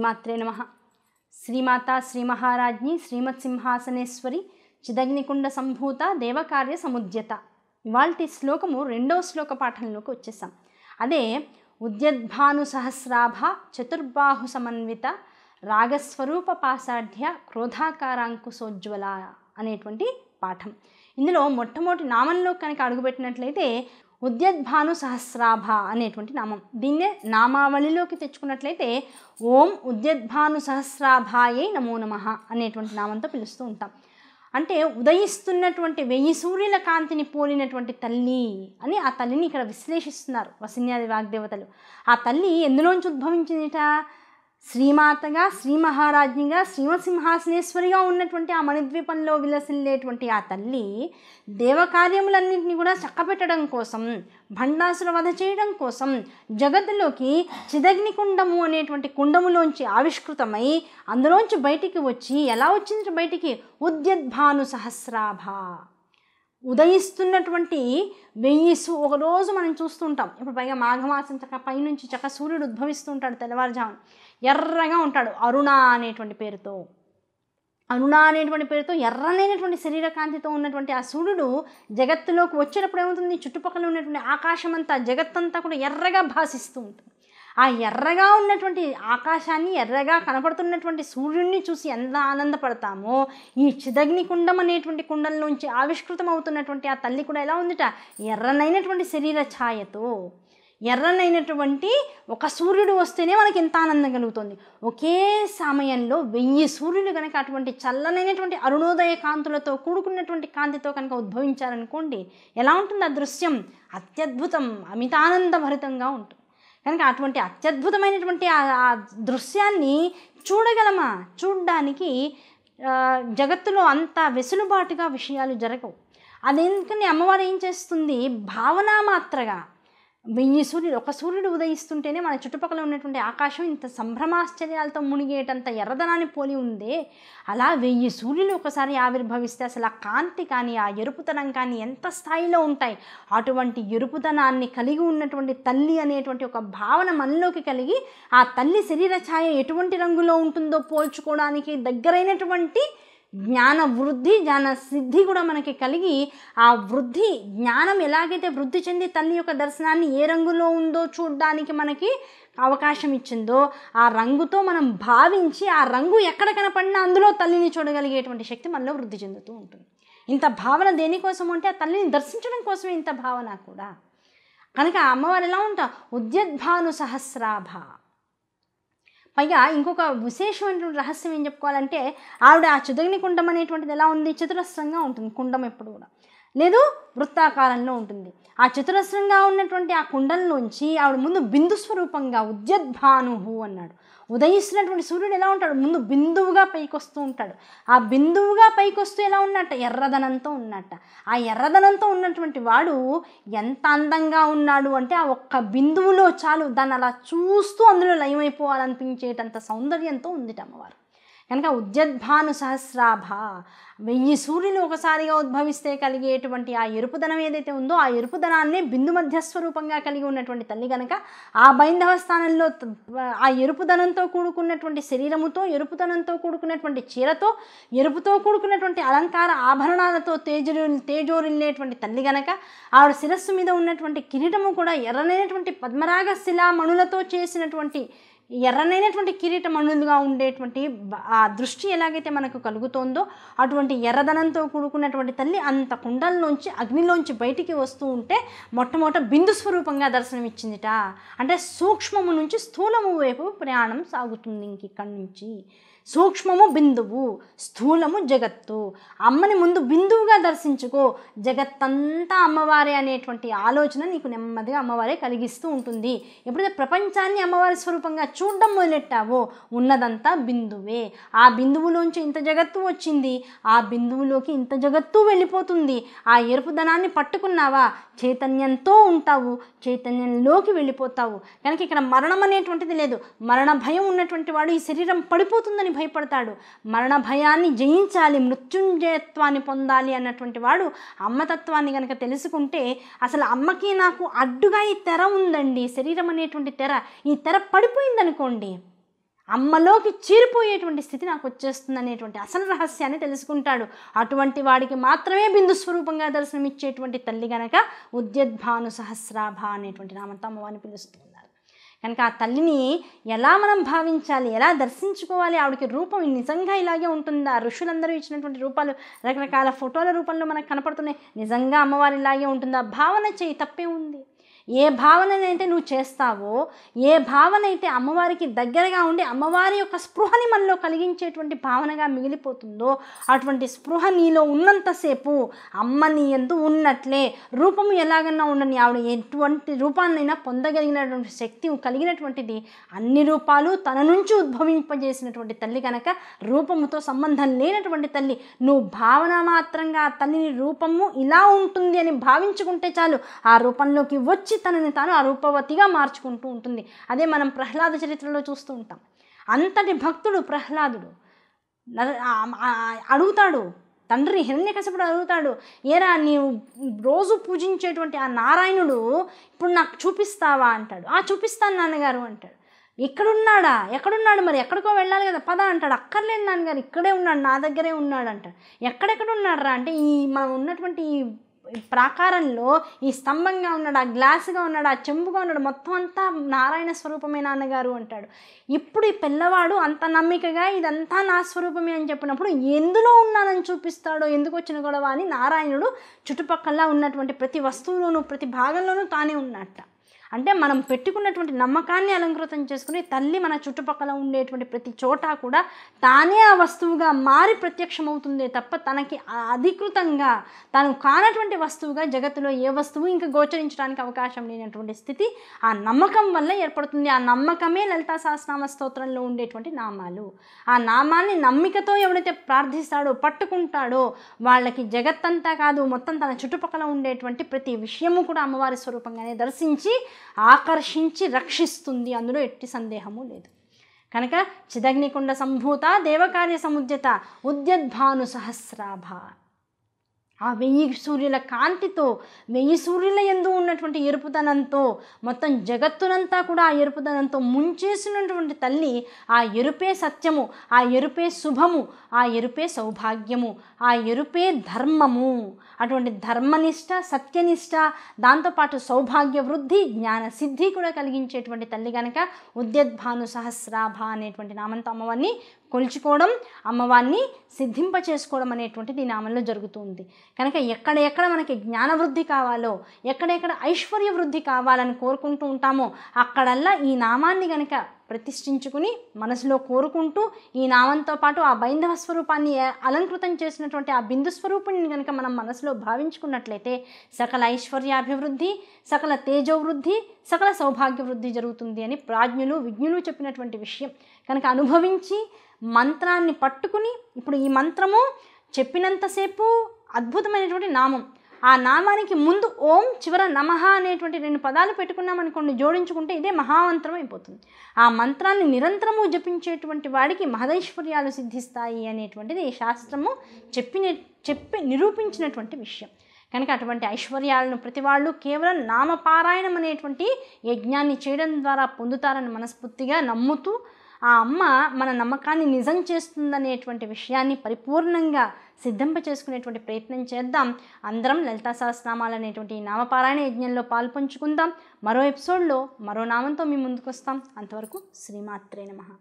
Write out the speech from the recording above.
శ్రీమాత్రే నమ శ్రీమాత శ్రీ మహారాజ్ని శ్రీమత్ సింహాసనేశ్వరి చిదగ్నికుండ సంభూత దేవకార్య సముద్యత ఇవాల్టి శ్లోకము రెండో శ్లోక పాఠంలోకి వచ్చేసాం అదే ఉద్యద్భాను సహస్రాభ చతుర్బాహు సమన్విత రాగస్వరూప పాసాఢ్య క్రోధాకారాంకుశోజ్వల అనేటువంటి పాఠం ఇందులో మొట్టమొదటి నామంలో కనుక అడుగుపెట్టినట్లయితే ఉద్యద్భాను సహస్రాభ అనేటువంటి నామం దీన్నే నామావళిలోకి తెచ్చుకున్నట్లయితే ఓం ఉద్యద్భాను సహస్రాభాయే నమో నమ అనేటువంటి నామంతో పిలుస్తూ ఉంటాం అంటే ఉదయిస్తున్నటువంటి వెయ్యి సూర్యుల కాంతిని పోలినటువంటి తల్లి అని ఆ తల్లిని ఇక్కడ విశ్లేషిస్తున్నారు వసిన్యాది వాగ్దేవతలు ఆ తల్లి ఎందులోంచి ఉద్భవించిందిట శ్రీమాతగా శ్రీ మహారాజ్ఞిగా శ్రీమసింహాసనేశ్వరిగా ఉన్నటువంటి ఆ మణిద్వీపంలో విలసిల్లేటువంటి ఆ తల్లి దేవకార్యములన్నింటినీ కూడా చక్కబెట్టడం కోసం భండాసుర వధ చేయడం కోసం జగత్తులోకి చిదగ్నికుండము కుండము అనేటువంటి కుండములోంచి ఆవిష్కృతమై అందులోంచి బయటికి వచ్చి ఎలా వచ్చింది బయటికి ఉద్యద్భాను సహస్రాభ ఉదయిస్తున్నటువంటి వెయ్యి సూ ఒకరోజు మనం చూస్తుంటాం ఇప్పుడు పైగా మాఘమాసం చక్క పైనుంచి చక్క సూర్యుడు ఉద్భవిస్తుంటాడు తెల్లవారుజాము ఎర్రగా ఉంటాడు అరుణ అనేటువంటి పేరుతో అరుణ అనేటువంటి పేరుతో ఎర్రనైనటువంటి శరీర కాంతితో ఉన్నటువంటి ఆ సూర్యుడు జగత్తులోకి వచ్చేటప్పుడు ఏమవుతుంది చుట్టుపక్కల ఉన్నటువంటి ఆకాశం అంతా జగత్తంతా కూడా ఎర్రగా భాషిస్తూ ఉంటుంది ఆ ఎర్రగా ఉన్నటువంటి ఆకాశాన్ని ఎర్రగా కనపడుతున్నటువంటి సూర్యుడిని చూసి ఎంత ఆనందపడతామో ఈ చిదగ్ని కుండం అనేటువంటి కుండంలోంచి ఆవిష్కృతం అవుతున్నటువంటి ఆ తల్లి కూడా ఎలా ఉందిట ఎర్రనైనటువంటి శరీర ఛాయతో ఎర్రనైనటువంటి ఒక సూర్యుడు వస్తేనే మనకి ఎంత ఆనందం కలుగుతుంది ఒకే సమయంలో వెయ్యి సూర్యులు కనుక అటువంటి చల్లనైనటువంటి అరుణోదయ కాంతులతో కూడుకున్నటువంటి కాంతితో కనుక ఉద్భవించారనుకోండి ఎలా ఉంటుంది ఆ దృశ్యం అత్యద్భుతం అమితానందభరితంగా ఉంటుంది కనుక అటువంటి అత్యద్భుతమైనటువంటి ఆ దృశ్యాన్ని చూడగలమా చూడడానికి జగత్తులో అంత వెసులుబాటుగా విషయాలు జరగవు అదేందుకని అమ్మవారు ఏం చేస్తుంది భావన మాత్రగా వెయ్యి సూర్యుడు ఒక సూర్యుడు ఉదయిస్తుంటేనే మన చుట్టుపక్కల ఉన్నటువంటి ఆకాశం ఇంత సంభ్రమాశ్చర్యాలతో మునిగేటంత ఎర్రదనాన్ని పోలి ఉందే అలా వెయ్యి సూర్యులు ఒకసారి ఆవిర్భవిస్తే అసలు ఆ కాంతి కానీ ఆ ఎరుపుతనం కానీ ఎంత స్థాయిలో ఉంటాయి అటువంటి ఎరుపుతనాన్ని కలిగి ఉన్నటువంటి తల్లి అనేటువంటి ఒక భావన మనలోకి కలిగి ఆ తల్లి శరీర ఛాయ ఎటువంటి రంగులో ఉంటుందో పోల్చుకోవడానికి దగ్గరైనటువంటి జ్ఞాన వృద్ధి జ్ఞాన సిద్ధి కూడా మనకి కలిగి ఆ వృద్ధి జ్ఞానం ఎలాగైతే వృద్ధి చెంది తల్లి యొక్క దర్శనాన్ని ఏ రంగులో ఉందో చూడడానికి మనకి అవకాశం ఇచ్చిందో ఆ రంగుతో మనం భావించి ఆ రంగు ఎక్కడ కనపడినా అందులో తల్లిని చూడగలిగేటువంటి శక్తి మనలో వృద్ధి చెందుతూ ఉంటుంది ఇంత భావన దేనికోసం అంటే ఆ తల్లిని దర్శించడం కోసమే ఇంత భావన కూడా కనుక అమ్మవారు ఎలా ఉంటా ఉద్యద్భాను సహస్రాభ పైగా ఇంకొక విశేషమైన రహస్యం ఏం చెప్పుకోవాలంటే ఆవిడ ఆ చదువుని కుండం అనేటువంటిది ఎలా ఉంది చతురస్రంగా ఉంటుంది కుండం ఎప్పుడు కూడా లేదు వృత్తాకారంలో ఉంటుంది ఆ చతురస్రంగా ఉన్నటువంటి ఆ కుండల్లోంచి ఆవిడ ముందు బిందు స్వరూపంగా ఉద్యద్భానుహు అన్నాడు ఉదయిస్తున్నటువంటి సూర్యుడు ఎలా ఉంటాడు ముందు బిందువుగా పైకొస్తూ ఉంటాడు ఆ బిందువుగా పైకొస్తూ ఎలా ఉన్నట్ట ఎర్రదనంతో ఉన్నట్ట ఆ ఎర్రదనంతో ఉన్నటువంటి వాడు ఎంత అందంగా ఉన్నాడు అంటే ఆ ఒక్క బిందువులో చాలు దాన్ని అలా చూస్తూ అందులో లయమైపోవాలనిపించేటంత సౌందర్యంతో ఉందిట అమ్మవారు కనుక ఉద్యద్భాను సహస్రాభ వెయ్యి సూర్యులు ఒకసారిగా ఉద్భవిస్తే కలిగేటువంటి ఆ ఎరుపుదనం ఏదైతే ఉందో ఆ ఎరుపుదనాన్నే బిందు మధ్యస్వరూపంగా కలిగి ఉన్నటువంటి తల్లి కనుక ఆ బైంధవ స్థానంలో ఆ ఎరుపుదనంతో కూడుకున్నటువంటి శరీరముతో ఎరుపుదనంతో కూడుకున్నటువంటి చీరతో ఎరుపుతో కూడుకున్నటువంటి అలంకార ఆభరణాలతో తేజరు తేజోరిల్లేటువంటి తల్లి గనక ఆవిడ శిరస్సు మీద ఉన్నటువంటి కిరీటము కూడా ఎర్రనైనటువంటి పద్మరాగ శిలామణులతో చేసినటువంటి ఎర్రనైనటువంటి కిరీటం అనుగా ఉండేటువంటి ఆ దృష్టి ఎలాగైతే మనకు కలుగుతోందో అటువంటి ఎర్రదనంతో కూడుకున్నటువంటి తల్లి అంత కుండల్లోంచి అగ్నిలోంచి బయటికి వస్తూ ఉంటే మొట్టమొదట బిందు స్వరూపంగా దర్శనమిచ్చిందిట అంటే సూక్ష్మము నుంచి స్థూలము వైపు ప్రయాణం సాగుతుంది ఇంక ఇక్కడి నుంచి సూక్ష్మము బిందువు స్థూలము జగత్తు అమ్మని ముందు బిందువుగా దర్శించుకో జగత్తంతా అమ్మవారే అనేటువంటి ఆలోచన నీకు నెమ్మదిగా అమ్మవారే కలిగిస్తూ ఉంటుంది ఎప్పుడైతే ప్రపంచాన్ని అమ్మవారి స్వరూపంగా చూడడం మొదలెట్టావో ఉన్నదంతా బిందువే ఆ బిందువులోంచి ఇంత జగత్తు వచ్చింది ఆ బిందువులోకి ఇంత జగత్తు వెళ్ళిపోతుంది ఆ ఎరుపు ధనాన్ని పట్టుకున్నావా చైతన్యంతో ఉంటావు చైతన్యంలోకి వెళ్ళిపోతావు కనుక ఇక్కడ మరణం అనేటువంటిది లేదు మరణ భయం ఉన్నటువంటి వాడు ఈ శరీరం పడిపోతుందని భయపడతాడు మరణ భయాన్ని జయించాలి మృత్యుంజయత్వాన్ని పొందాలి అన్నటువంటి వాడు అమ్మతత్వాన్ని కనుక తెలుసుకుంటే అసలు అమ్మకి నాకు అడ్డుగా ఈ తెర ఉందండి శరీరం అనేటువంటి తెర ఈ తెర పడిపోయిందనుకోండి అమ్మలోకి చీరిపోయేటువంటి స్థితి నాకు వచ్చేస్తుంది అనేటువంటి అసలు రహస్యాన్ని తెలుసుకుంటాడు అటువంటి వాడికి మాత్రమే బిందు స్వరూపంగా దర్శనమిచ్చేటువంటి తల్లి గనక ఉద్యద్భాను సహస్రాభ అనేటువంటి నామంతా అమ్మవారిని పిలుస్తున్నారు కనుక ఆ తల్లిని ఎలా మనం భావించాలి ఎలా దర్శించుకోవాలి ఆవిడకి రూపం నిజంగా ఇలాగే ఉంటుందా ఋషులందరూ ఇచ్చినటువంటి రూపాలు రకరకాల ఫోటోల రూపంలో మనకు కనపడుతున్నాయి నిజంగా అమ్మవారి ఇలాగే ఉంటుందా భావన చేయి తప్పే ఉంది ఏ భావననైతే నువ్వు చేస్తావో ఏ భావన అయితే అమ్మవారికి దగ్గరగా ఉండి అమ్మవారి యొక్క స్పృహని మనలో కలిగించేటువంటి భావనగా మిగిలిపోతుందో అటువంటి స్పృహ నీలో ఉన్నంతసేపు అమ్మ నీ ఎందు ఉన్నట్లే రూపం ఎలాగన్నా ఉండని ఆవిడ ఎటువంటి రూపాన్నైనా పొందగలిగినటువంటి శక్తి కలిగినటువంటిది అన్ని రూపాలు తన నుంచి ఉద్భవింపజేసినటువంటి తల్లి కనుక రూపముతో సంబంధం లేనటువంటి తల్లి నువ్వు భావన మాత్రంగా తల్లిని రూపము ఇలా ఉంటుంది అని భావించుకుంటే చాలు ఆ రూపంలోకి వచ్చి తనని తాను అరూపవతిగా మార్చుకుంటూ ఉంటుంది అదే మనం ప్రహ్లాద చరిత్రలో చూస్తూ ఉంటాం అంతటి భక్తుడు ప్రహ్లాదుడు అడుగుతాడు తండ్రి కసపుడు అడుగుతాడు ఏరా నీవు రోజు పూజించేటువంటి ఆ నారాయణుడు ఇప్పుడు నాకు చూపిస్తావా అంటాడు ఆ చూపిస్తాను నాన్నగారు అంటాడు ఎక్కడున్నాడా ఎక్కడున్నాడు మరి ఎక్కడికో వెళ్ళాలి కదా పద అంటాడు అక్కర్లేదు నాన్నగారు ఇక్కడే ఉన్నాడు నా దగ్గరే ఉన్నాడు అంటాడు ఎక్కడెక్కడ ఉన్నాడు రా అంటే ఈ మనం ఉన్నటువంటి ఈ ప్రాకారంలో ఈ స్తంభంగా ఉన్నాడు ఆ గ్లాసుగా ఉన్నాడు ఆ చెంబుగా ఉన్నాడు మొత్తం అంతా నారాయణ స్వరూపమే నాన్నగారు అంటాడు ఇప్పుడు ఈ పిల్లవాడు అంత నమ్మికగా ఇదంతా నా స్వరూపమే అని చెప్పినప్పుడు ఎందులో ఉన్నానని చూపిస్తాడో ఎందుకు వచ్చిన గొడవ అని నారాయణుడు చుట్టుపక్కల ఉన్నటువంటి ప్రతి వస్తువులోనూ ప్రతి భాగంలోనూ తానే ఉన్నట్ట అంటే మనం పెట్టుకున్నటువంటి నమ్మకాన్ని అలంకృతం చేసుకుని తల్లి మన చుట్టుపక్కల ఉండేటువంటి ప్రతి చోట కూడా తానే ఆ వస్తువుగా మారి ప్రత్యక్షమవుతుందే తప్ప తనకి అధికృతంగా తను కానటువంటి వస్తువుగా జగత్తులో ఏ వస్తువు ఇంకా గోచరించడానికి అవకాశం లేనటువంటి స్థితి ఆ నమ్మకం వల్ల ఏర్పడుతుంది ఆ నమ్మకమే లలితా సహస్రనామ స్తోత్రంలో ఉండేటువంటి నామాలు ఆ నామాన్ని నమ్మికతో ఎవడైతే ప్రార్థిస్తాడో పట్టుకుంటాడో వాళ్ళకి జగత్తంతా కాదు మొత్తం తన చుట్టుపక్కల ఉండేటువంటి ప్రతి విషయము కూడా అమ్మవారి స్వరూపంగానే దర్శించి ఆకర్షించి రక్షిస్తుంది అందులో ఎట్టి సందేహము లేదు కనుక చిదగ్నికుండ సంభూత దేవకార్య సముద్యత ఉద్యద్భాను సహస్రాభ ఆ వెయ్యి సూర్యుల కాంతితో వెయ్యి సూర్యుల ఎందు ఉన్నటువంటి ఎరుపుదనంతో మొత్తం జగత్తునంతా కూడా ఆ ఎరుపుదనంతో ముంచేసినటువంటి తల్లి ఆ ఎరుపే సత్యము ఆ ఎరుపే శుభము ఆ ఎరుపే సౌభాగ్యము ఆ ఎరుపే ధర్మము అటువంటి ధర్మనిష్ట సత్యనిష్ట దాంతోపాటు సౌభాగ్య వృద్ధి జ్ఞాన సిద్ధి కూడా కలిగించేటువంటి తల్లి కనుక ఉద్యద్భాను సహస్రాభ అనేటువంటి నామంతో అమ్మవారిని కొలుచుకోవడం అమ్మవారిని సిద్ధింప చేసుకోవడం అనేటువంటి దీని అమల్లో జరుగుతుంది కనుక ఎక్కడ ఎక్కడ మనకి జ్ఞానవృద్ధి కావాలో ఎక్కడెక్కడ ఐశ్వర్య వృద్ధి కావాలని కోరుకుంటూ ఉంటామో అక్కడల్లా ఈ నామాన్ని గనక ప్రతిష్ఠించుకుని మనసులో కోరుకుంటూ ఈ నామంతో పాటు ఆ బైంధవ స్వరూపాన్ని అలంకృతం చేసినటువంటి ఆ బిందు స్వరూపుని కనుక మనం మనసులో భావించుకున్నట్లయితే సకల ఐశ్వర్యాభివృద్ధి సకల తేజోవృద్ధి సకల సౌభాగ్య వృద్ధి జరుగుతుంది అని ప్రాజ్ఞులు విజ్ఞులు చెప్పినటువంటి విషయం కనుక అనుభవించి మంత్రాన్ని పట్టుకుని ఇప్పుడు ఈ మంత్రము చెప్పినంతసేపు అద్భుతమైనటువంటి నామం ఆ నామానికి ముందు ఓం చివర నమః అనేటువంటి రెండు పదాలు పెట్టుకున్నామనుకోండి జోడించుకుంటే ఇదే మహామంత్రం అయిపోతుంది ఆ మంత్రాన్ని నిరంతరము జపించేటువంటి వాడికి మహదైశ్వర్యాలు సిద్ధిస్తాయి అనేటువంటిది ఈ శాస్త్రము చెప్పిన చెప్పి నిరూపించినటువంటి విషయం కనుక అటువంటి ఐశ్వర్యాలను ప్రతి వాళ్ళు కేవలం నామపారాయణం అనేటువంటి యజ్ఞాన్ని చేయడం ద్వారా పొందుతారని మనస్ఫూర్తిగా నమ్ముతూ ఆ అమ్మ మన నమ్మకాన్ని నిజం చేస్తుందనేటువంటి విషయాన్ని పరిపూర్ణంగా సిద్ధింప చేసుకునేటువంటి ప్రయత్నం చేద్దాం అందరం లలితా సహస్రనామాలు అనేటువంటి ఈ నామపారాయణ యజ్ఞంలో పాల్పంచుకుందాం మరో ఎపిసోడ్లో మరో నామంతో మీ ముందుకు వస్తాం అంతవరకు శ్రీమాత్రే నమ